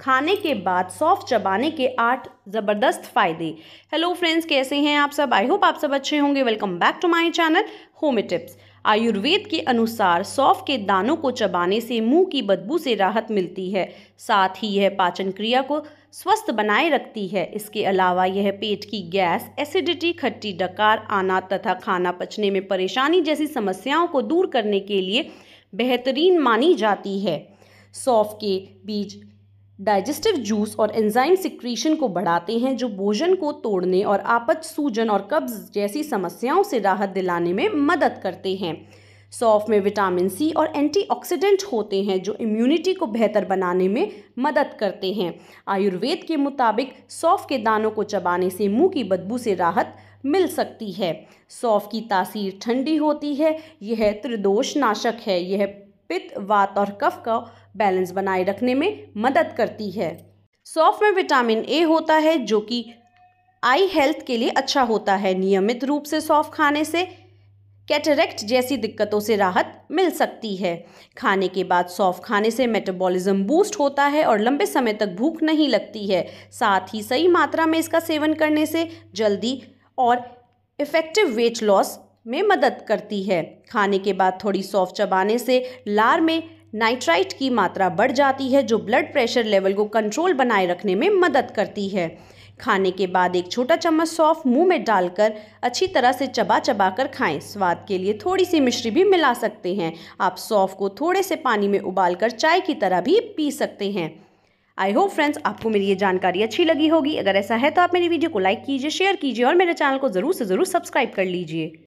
खाने के बाद सौफ़ चबाने के आठ ज़बरदस्त फ़ायदे हेलो फ्रेंड्स कैसे हैं आप सब आई होप आप सब अच्छे होंगे welcome back to my channel Home Tips Ayurveda के अनुसार सौफ के दानों को चबाने से मुंह की बदबू से राहत मिलती है साथ ही यह पाचन क्रिया को स्वस्थ बनाए रखती है इसके अलावा यह पेट की गैस एसिडिटी खट्टी डकार आना तथा खाना पचने में परेशानी जैसी समस्याओं को दूर करने के लिए बेहतरीन मानी जाती है सौफ के बीज डाइजेस्टिव जूस और एंजाइम सिक्रीशन को बढ़ाते हैं जो भोजन को तोड़ने और आपच सूजन और कब्ज जैसी समस्याओं से राहत दिलाने में मदद करते हैं सौफ में विटामिन सी और एंटीऑक्सीडेंट होते हैं जो इम्यूनिटी को बेहतर बनाने में मदद करते हैं आयुर्वेद के मुताबिक सौफ के दानों को चबाने से मुंह की बदबू से राहत मिल सकती है सौफ की तासीर ठंडी होती है यह त्रिदोष नाशक है यह पित्त वात और कफ का बैलेंस बनाए रखने में मदद करती है सौफ में विटामिन ए होता है जो कि आई हेल्थ के लिए अच्छा होता है नियमित रूप से सौफ खाने से कैटरेक्ट जैसी दिक्कतों से राहत मिल सकती है खाने के बाद सौफ खाने से मेटाबॉलिज्म बूस्ट होता है और लंबे समय तक भूख नहीं लगती है साथ ही सही मात्रा में इसका सेवन करने से जल्दी और इफ़ेक्टिव वेट लॉस में मदद करती है खाने के बाद थोड़ी सौफ चबाने से लार में नाइट्राइट की मात्रा बढ़ जाती है जो ब्लड प्रेशर लेवल को कंट्रोल बनाए रखने में मदद करती है खाने के बाद एक छोटा चम्मच सौफ मुंह में डालकर अच्छी तरह से चबा चबा कर खाएँ स्वाद के लिए थोड़ी सी मिश्री भी मिला सकते हैं आप सौफ़ को थोड़े से पानी में उबालकर चाय की तरह भी पी सकते हैं आई होप फ्रेंड्स आपको मेरी ये जानकारी अच्छी लगी होगी अगर ऐसा है तो आप मेरी वीडियो को लाइक कीजिए शेयर कीजिए और मेरे चैनल को ज़रूर से ज़रूर सब्सक्राइब कर लीजिए